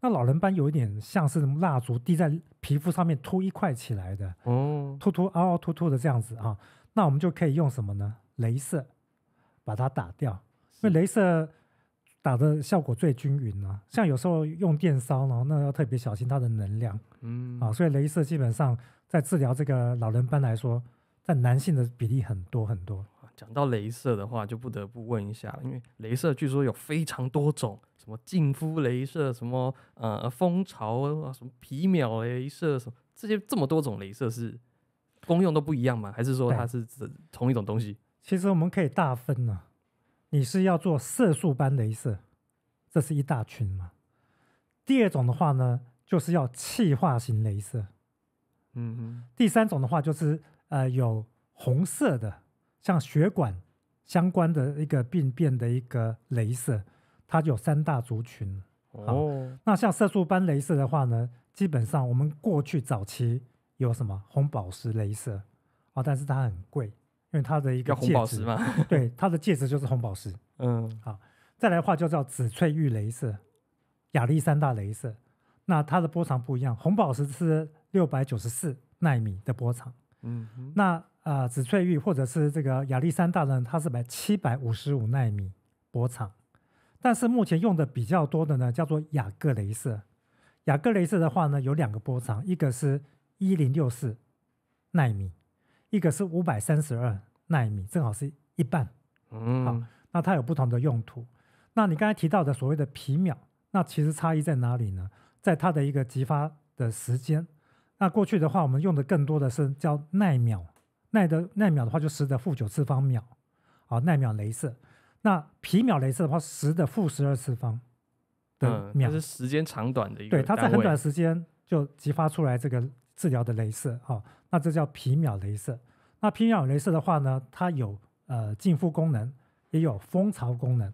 那老人斑有一点像是蜡烛滴在皮肤上面凸一块起来的，哦，凸凸凹凹凸凸的这样子啊，那我们就可以用什么呢？镭射把它打掉，因为镭射打的效果最均匀啊，像有时候用电烧然后那要特别小心它的能量，嗯，啊，所以镭射基本上在治疗这个老人斑来说，在男性的比例很多很多。讲到镭射的话，就不得不问一下，因为镭射据说有非常多种，什么净肤镭射，什么呃蜂巢，什么皮秒镭射，什么这些这么多种镭射是功用都不一样吗？还是说它是同一种东西？其实我们可以大分呢，你是要做色素斑镭射，这是一大群嘛。第二种的话呢，就是要气化型镭射，嗯哼。第三种的话就是呃有红色的。像血管相关的一个病变的一个镭射，它有三大族群哦。那像色素斑镭射的话呢，基本上我们过去早期有什么红宝石镭射啊，但是它很贵，因为它的一个叫红宝石嘛，*laughs* 对，它的戒指就是红宝石。嗯，好，再来的话就叫紫翠玉镭射、亚历山大镭射。那它的波长不一样，红宝石是六百九十四纳米的波长。嗯，那。啊，紫翠玉或者是这个亚历山大呢，它是买七百五十五纳米波长，但是目前用的比较多的呢，叫做雅各雷射。雅各雷射的话呢，有两个波长，一个是一零六四纳米，一个是五百三十二纳米，正好是一半。嗯，好，那它有不同的用途。那你刚才提到的所谓的皮秒，那其实差异在哪里呢？在它的一个激发的时间。那过去的话，我们用的更多的是叫奈秒。耐的耐秒的话就十的负九次方秒，啊，耐秒镭射。那皮秒镭射的话，十的负十二次方的秒，就是时间长短的。对，它在很短时间就激发出来这个治疗的镭射，哈，那这叫皮秒镭射。那皮秒镭射的话呢，它有呃净肤功能，也有蜂巢功能，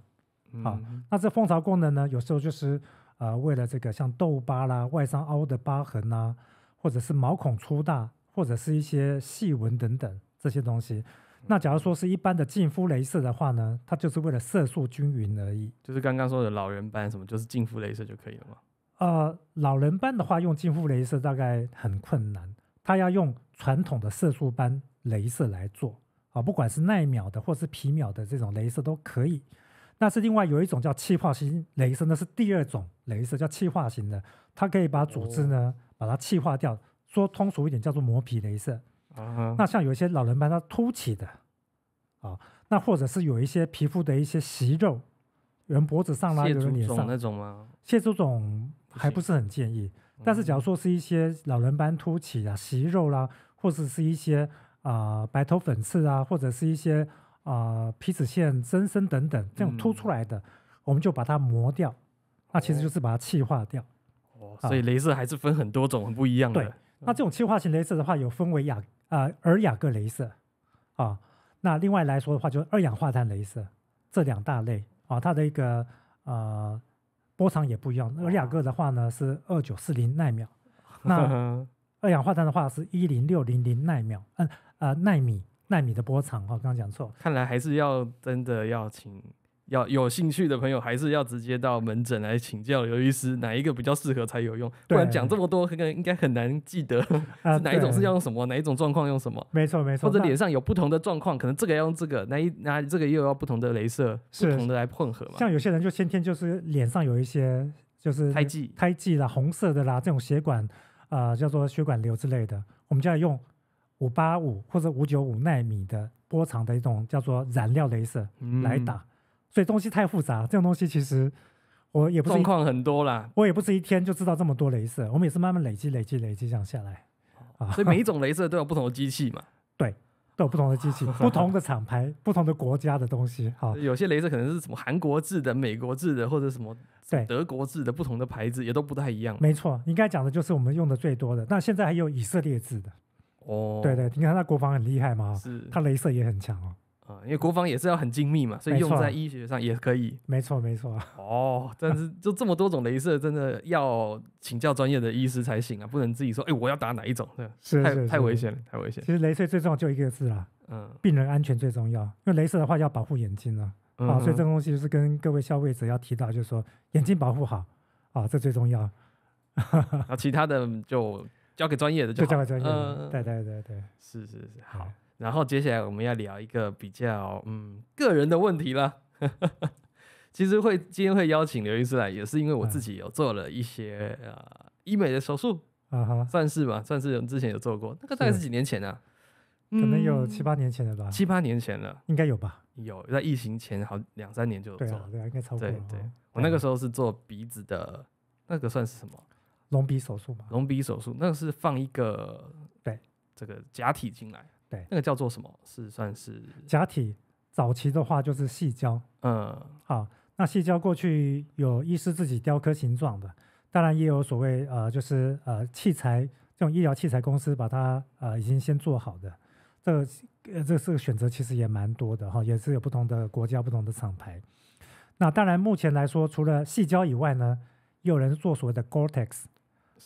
啊，那这蜂巢功能呢，有时候就是呃为了这个像痘疤啦、外伤凹的疤痕啊，或者是毛孔粗大。或者是一些细纹等等这些东西，那假如说是一般的净肤镭射的话呢，它就是为了色素均匀而已。就是刚刚说的老人斑什么，就是净肤镭射就可以了吗？呃，老人斑的话用净肤镭射大概很困难，它要用传统的色素斑镭射来做啊，不管是耐秒的或是皮秒的这种镭射都可以。那是另外有一种叫气化型镭射，那是第二种镭射，叫气化型的，它可以把组织呢把它气化掉。说通俗一点，叫做磨皮镭射。啊，那像有一些老人斑，它凸起的，啊，那或者是有一些皮肤的一些息肉，人脖子上啦，人脸上那种吗？像这肿还不是很建议，但是假如说是一些老人斑凸起啊、息肉啦，或者是一些啊白头粉刺啊，或者是一些啊皮脂腺增生等等这样凸出来的，我们就把它磨掉，那其实就是把它气化掉。哦，所以镭射还是分很多种，很不一样的。对。那这种气化型镭射的话，有分为雅啊尔雅各镭射，啊，那另外来说的话，就是二氧化碳镭射这两大类啊，它的一个呃波长也不一样。尔雅各的话呢是二九四零奈秒，*laughs* 那二氧化碳的话是一零六零零奈秒，嗯呃纳米纳米的波长啊，刚刚讲错。看来还是要真的要请。要有兴趣的朋友，还是要直接到门诊来请教刘医师，哪一个比较适合才有用。不然讲这么多，可能应该很难记得。*laughs* 啊，哪一种是要用什么？哪一种状况用什么？没错没错。或者脸上有不同的状况，可能这个要用这个，那一那这个又要不同的镭射，不同的来混合嘛。像有些人就先天就是脸上有一些，就是胎记，胎记啦，红色的啦，这种血管啊，叫做血管瘤之类的，我们就要用五八五或者五九五纳米的波长的一种叫做染料镭射来打。所以东西太复杂，这种东西其实我也不是状况很多啦，我也不是一天就知道这么多镭射，我们也是慢慢累积累积累积这样下来。啊，所以每一种镭射都有不同的机器嘛？*laughs* 对，都有不同的机器，*laughs* 不同的厂牌，不同的国家的东西。好，有些镭射可能是什么韩国制的、美国制的，或者什么对德国制的，不同的牌子也都不太一样。没错，应该讲的就是我们用的最多的。那现在还有以色列制的哦，对对，你看他国防很厉害嘛，是，他镭射也很强哦。因为国防也是要很精密嘛，所以用在医学上也可以。没错没错。*laughs* 哦，但是就这么多种镭射，真的要请教专业的医师才行啊，不能自己说，哎，我要打哪一种？对吧？是是是，太危险了，太危险。其实镭射最重要就一个字啦，嗯，病人安全最重要。因为镭射的话要保护眼睛啊，啊，所以这个东西就是跟各位消费者要提到，就是说眼睛保护好啊，这最重要。啊，其他的就交给专业的就好，交给专业。对对对对，是是是，好。然后接下来我们要聊一个比较嗯个人的问题了。*laughs* 其实会今天会邀请刘医师来，也是因为我自己有做了一些呃医美的手术，算是吧，算是之前有做过。那个大概是几年前呢？可能有七八年前了吧。七八年前了，应该有吧？有在疫情前好两三年就有做，对，应该对，我那个时候是做鼻子的，那个算是什么？隆鼻手术吗？隆鼻手术，那个是放一个对这个假体进来。那个叫做什么？是算是假体早期的话就是细胶，嗯，好，那细胶过去有医师自己雕刻形状的，当然也有所谓呃，就是呃器材这种医疗器材公司把它呃已经先做好的，这呃这四个选择其实也蛮多的哈，也是有不同的国家、不同的厂牌。那当然目前来说，除了细胶以外呢，有人做所谓的 g o r t e x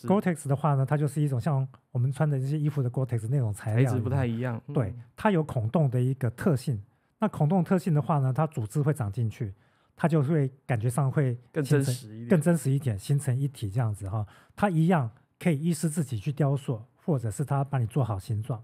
Gore-Tex 的话呢，它就是一种像我们穿的这些衣服的 Gore-Tex 那种材料，材质不太一样。对，它有孔洞的一个特性。那孔洞特性的话呢，它组织会长进去，它就会感觉上会更真实一点，更真实一点，形成一体这样子哈。它一样可以医师自己去雕塑，或者是它帮你做好形状。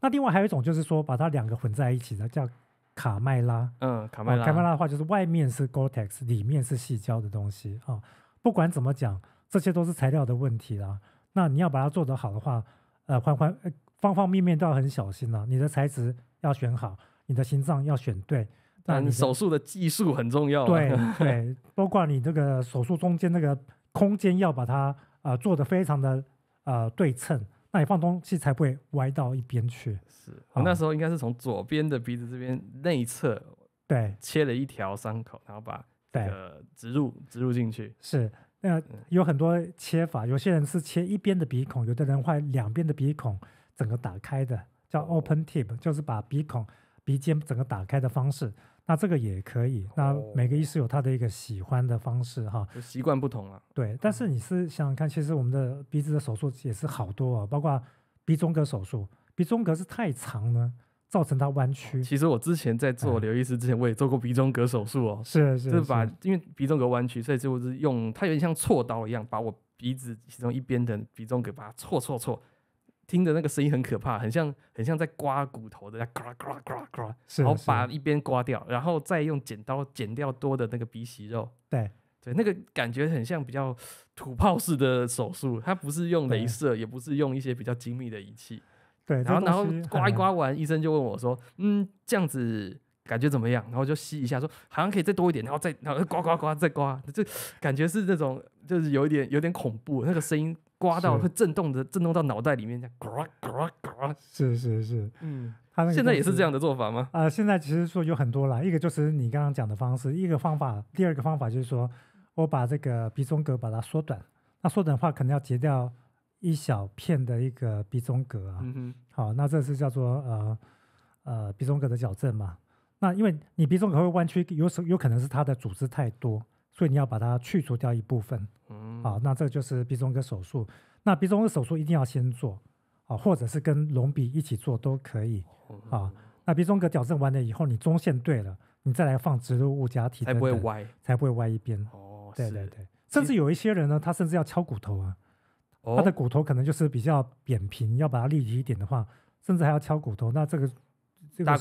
那另外还有一种就是说，把它两个混在一起的叫卡麦拉。嗯，卡麦拉。卡麦拉的话就是外面是 Gore-Tex，里面是细胶的东西啊。不管怎么讲。这些都是材料的问题啦。那你要把它做得好的话，呃，环环方方面面都要很小心了。你的材质要选好，你的心脏要选对。但你手术的技术很重要。对对，*laughs* 包括你这个手术中间那个空间要把它啊做得非常的啊对称，那你放东西才不会歪到一边去。是我那时候应该是从左边的鼻子这边内侧对切了一条伤口，然后把对植入植入进去是。呃，有很多切法，有些人是切一边的鼻孔，有的人会两边的鼻孔整个打开的，叫 open tip，就是把鼻孔、鼻尖整个打开的方式。那这个也可以，那每个医师有他的一个喜欢的方式哈，习惯不同了。对，但是你是想想看，其实我们的鼻子的手术也是好多啊，包括鼻中隔手术，鼻中隔是太长了。造成它弯曲。其实我之前在做刘医师之前，我也做过鼻中隔手术哦。是是，就是把因为鼻中隔弯曲，所以就是用它有点像锉刀一样，把我鼻子其中一边的鼻中隔把它锉锉锉，听着那个声音很可怕，很像很像在刮骨头的，刮刮，然后把一边刮掉，然后再用剪刀剪掉多的那个鼻息肉。对对，那个感觉很像比较土炮式的手术，它不是用镭射，也不是用一些比较精密的仪器。对，然后然后刮一刮完，医生就问我说：“嗯，这样子感觉怎么样？”然后就吸一下，说：“好像可以再多一点。”然后再然后刮刮刮，再刮，就感觉是那种就是有一点有点恐怖，那个声音刮到会震动的，震动到脑袋里面，这样刮刮刮。是是是，嗯，他现在也是这样的做法吗？啊，现在其实说有很多了，一个就是你刚刚讲的方式，一个方法，第二个方法就是说我把这个鼻中隔把它缩短，那缩短的话可能要截掉。一小片的一个鼻中隔啊，好，那这是叫做呃呃鼻中隔的矫正嘛。那因为你鼻中隔会弯曲，有时有可能是它的组织太多，所以你要把它去除掉一部分。嗯，好，那这就是鼻中隔手术。那鼻中隔手术一定要先做啊，或者是跟隆鼻一起做都可以啊。那鼻中隔矫正完了以后，你中线对了，你再来放植入物假体才不会歪，才不会歪一边。哦，对对对，甚至有一些人呢，他甚至要敲骨头啊。它的骨头可能就是比较扁平，要把它立体一点的话，甚至还要敲骨头，那这个这个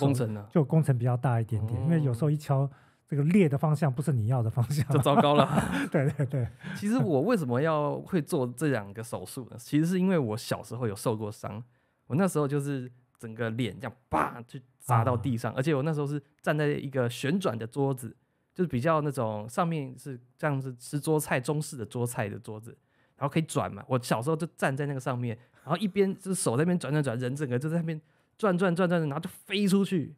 就工程比较大一点点。因为有时候一敲这个裂的方向不是你要的方向，就糟糕了。*laughs* 对对对，其实我为什么要会做这两个手术呢？其实是因为我小时候有受过伤，我那时候就是整个脸这样啪就砸到地上，而且我那时候是站在一个旋转的桌子，就是比较那种上面是这样子吃桌菜，中式的桌菜的桌子。然后可以转嘛？我小时候就站在那个上面，然后一边就是手在那边转转转，人整个就在那边转转转转然后就飞出去，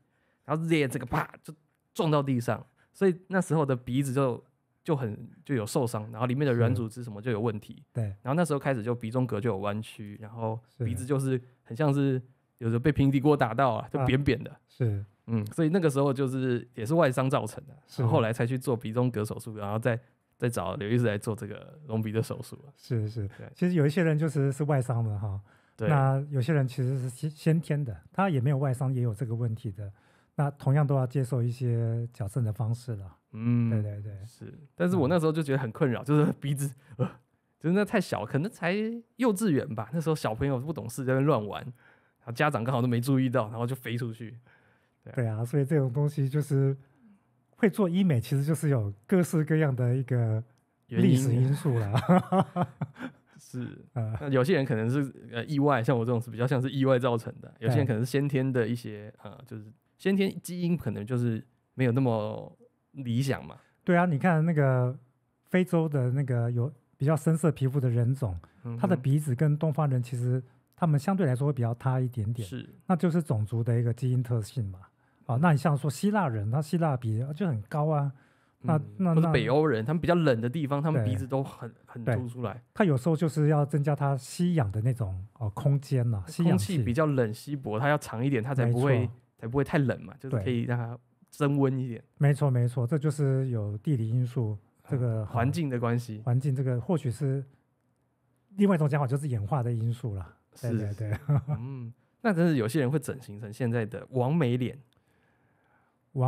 然后捏这个啪就撞到地上，所以那时候的鼻子就就很就有受伤，然后里面的软组织什么就有问题。对。然后那时候开始就鼻中隔就有弯曲，然后鼻子就是很像是有时候被平底锅打到啊，就扁扁的。是。嗯，所以那个时候就是也是外伤造成的，后来才去做鼻中隔手术，然后再。在找刘医师来做这个隆鼻的手术是是是，其实有一些人就是是外伤的哈，那有些人其实是先先天的，他也没有外伤，也有这个问题的，那同样都要接受一些矫正的方式了。嗯，对对对，是。但是我那时候就觉得很困扰，就是鼻子，呃，就是那太小，可能才幼稚园吧，那时候小朋友不懂事在那乱玩，然后家长刚好都没注意到，然后就飞出去。对啊，所以这种东西就是。会做医美其实就是有各式各样的一个历史因素了，*laughs* 是呃，*laughs* 有些人可能是呃意外，像我这种是比较像是意外造成的，有些人可能是先天的一些呃，就是先天基因可能就是没有那么理想嘛。对啊，你看那个非洲的那个有比较深色皮肤的人种，他的鼻子跟东方人其实他们相对来说会比较塌一点点，是，那就是种族的一个基因特性嘛。啊，那你像说希腊人，他希腊鼻就很高啊，那那那北欧人，他们比较冷的地方，他们鼻子都很很凸出来。他有时候就是要增加他吸氧的那种哦空间嘛，空气比较冷稀薄，他要长一点，他才不会才不会太冷嘛，就是可以让它升温一点。没错没错，这就是有地理因素这个环境的关系，环境这个或许是另外一种讲法，就是演化的因素了。是是对。嗯，那真是有些人会整形成现在的王美脸。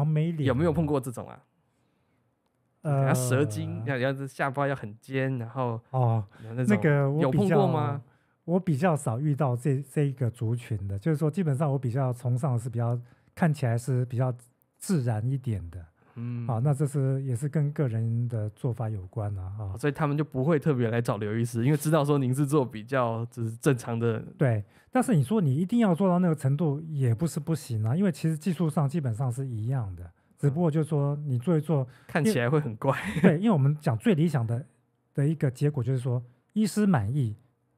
美有没有碰过这种啊？呃，蛇精，要要下巴要很尖，然后哦，那个有碰过吗？我比较少遇到这这一个族群的，就是说基本上我比较崇尚是比较看起来是比较自然一点的。嗯，好，那这是也是跟个人的做法有关啊，所以他们就不会特别来找刘医师，因为知道说您是做比较，就是正常的。对，但是你说你一定要做到那个程度，也不是不行啊，因为其实技术上基本上是一样的，只不过就是说你做一做看起来会很怪。对，因为我们讲最理想的的一个结果就是说，医师满意，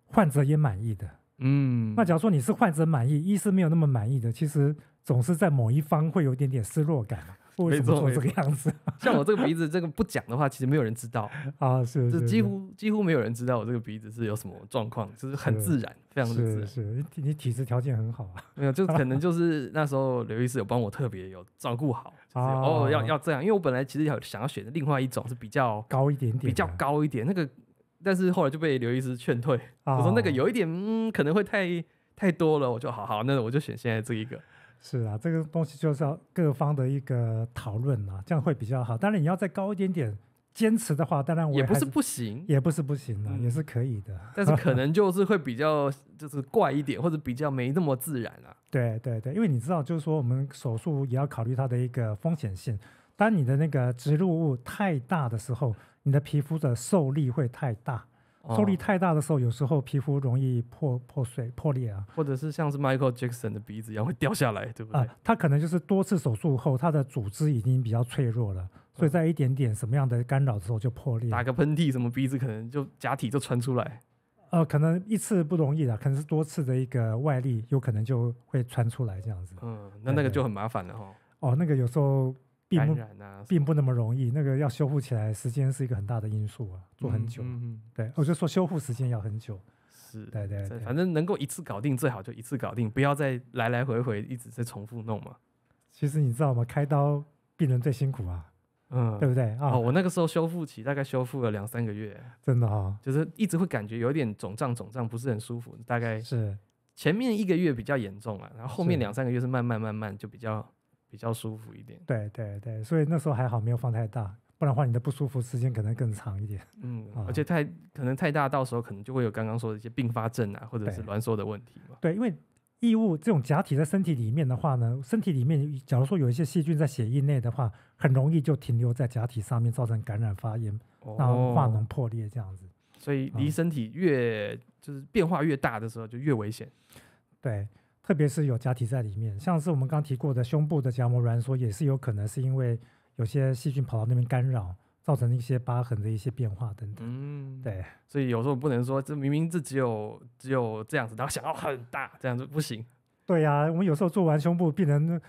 患者也满意的。嗯，那假如说你是患者满意，医师没有那么满意的，其实总是在某一方会有点点失落感嘛。为什么这个样子？*laughs* 像我这个鼻子，这个不讲的话，其实没有人知道 *laughs* 啊，是是，几乎几乎没有人知道我这个鼻子是有什么状况，就是很自然，非常是是，你你体质条件很好啊，没有，就可能 *laughs* 就是那时候刘医师有帮我特别有照顾好，就是偶要要这样，因为我本来其实想想要选另外一种是比较高一点点，比较高一点那个，但是后来就被刘医师劝退，我说那个有一点嗯可能会太太多了，我就好好那我就选现在这一个。是啊，这个东西就是要各方的一个讨论啊，这样会比较好。当然，你要再高一点点坚持的话，当然也不是不行，也不是不行啊，也是可以的。*laughs* 但是可能就是会比较就是怪一点，或者比较没那么自然啊。对对对，因为你知道，就是说我们手术也要考虑它的一个风险性。当你的那个植入物太大的时候，你的皮肤的受力会太大。受力太大的时候，有时候皮肤容易破破碎破裂啊，或者是像是 Michael Jackson 的鼻子一样会掉下来，对不对？啊，他可能就是多次手术后，他的组织已经比较脆弱了，所以在一点点什么样的干扰之后就破裂，打个喷嚏，什么鼻子可能就假体就穿出来。呃，可能一次不容易的，可能是多次的一个外力，有可能就会穿出来这样子。嗯，那那个就很麻烦了哈。哦，那个有时候。并不啊，并不那么容易。那个要修复起来，时间是一个很大的因素啊，做很久。嗯对，我就说修复时间要很久。是，对对对，反正能够一次搞定最好就一次搞定，不要再来来回回一直在重复弄嘛。其实你知道吗？开刀病人最辛苦啊。嗯，对不对？哦，我那个时候修复期大概修复了两三个月，真的哈，就是一直会感觉有点肿胀，肿胀不是很舒服。大概是前面一个月比较严重了，然后后面两三个月是慢慢慢慢就比较。比较舒服一点。对对对，所以那时候还好没有放太大，不然的话你的不舒服时间可能更长一点。嗯，*laughs* 而且太可能太大，到时候可能就会有刚刚说的一些并发症啊，或者是挛缩的问题嘛。对，因为异物这种假体在身体里面的话呢，身体里面假如说有一些细菌在血液内的话，很容易就停留在假体上面，造成感染发炎，然后化脓破裂这样子。所以离身体越就是变化越大的时候就越危险。对。特别是有假体在里面，像是我们刚提过的胸部的角膜挛缩，也是有可能是因为有些细菌跑到那边干扰，造成一些疤痕的一些变化等等。嗯，对。所以有时候不能说这明明这只有只有这样子，然后想要很大这样子不行。对呀，我们有时候做完胸部，病人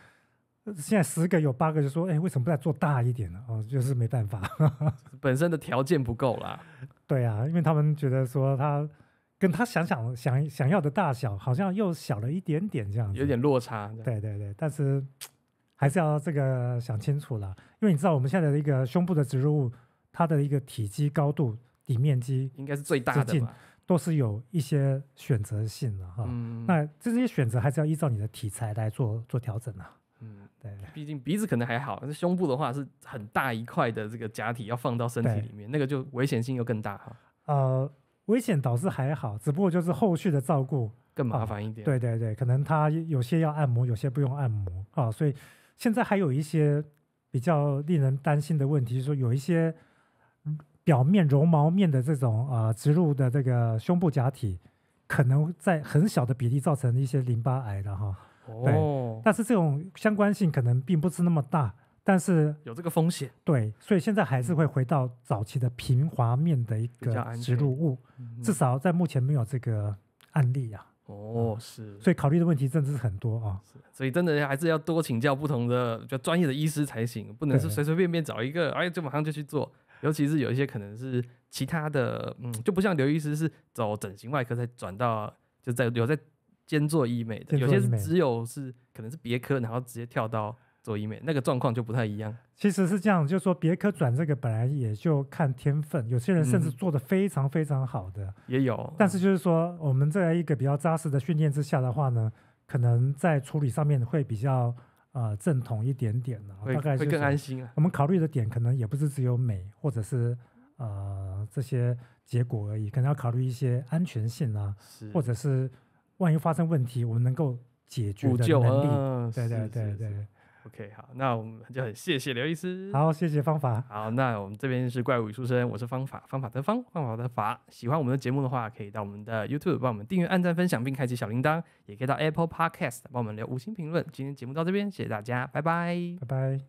现在十个有八个就说：“哎，为什么不再做大一点呢？”哦，就是没办法，*laughs* 本身的条件不够啦。对呀，因为他们觉得说他。跟他想想想想要的大小，好像又小了一点点，这样子有点落差。对对对，但是还是要这个想清楚了，因为你知道我们现在的一个胸部的植入物，它的一个体积、高度、底面积，应该是最大的嘛，都是有一些选择性的哈。那这些选择还是要依照你的体材来做做调整了。嗯，对，毕竟鼻子可能还好，那胸部的话是很大一块的这个假体要放到身体里面，那个就危险性又更大哈。呃。危险倒是还好，只不过就是后续的照顾更麻烦一点。对对对，可能他有些要按摩，有些不用按摩啊。所以现在还有一些比较令人担心的问题，说有一些表面绒毛面的这种啊，植入的这个胸部假体，可能在很小的比例造成一些淋巴癌的哈。哦，但是这种相关性可能并不是那么大。但是有这个风险，对，所以现在还是会回到早期的平滑面的一个植入物，至少在目前没有这个案例啊。哦，是，所以考虑的问题真的是很多啊。是，所以真的还是要多请教不同的、比较专业的医师才行，不能是随随便便找一个，哎，就马上就去做。尤其是有一些可能是其他的，嗯，就不像刘医师是走整形外科，再转到就在有在兼做医美，的，有些是只有是可能是别科，然后直接跳到。做医美那个状况就不太一样，其实是这样，就是说别科转这个本来也就看天分，有些人甚至做的非常非常好的也有，但是就是说我们在一个比较扎实的训练之下的话呢，可能在处理上面会比较呃正统一点点，大概会更安心。我们考虑的点可能也不是只有美或者是呃这些结果而已，可能要考虑一些安全性啊，或者是万一发生问题我们能够解决的能力，对对对对。OK，好，那我们就很谢谢刘医师。好，谢谢方法。好，那我们这边是怪物书生，我是方法，方法的方，方法的法。喜欢我们的节目的话，可以到我们的 YouTube 帮我们订阅、按赞、分享，并开启小铃铛，也可以到 Apple Podcast 帮我们留五星评论。今天节目到这边，谢谢大家，拜拜，拜拜。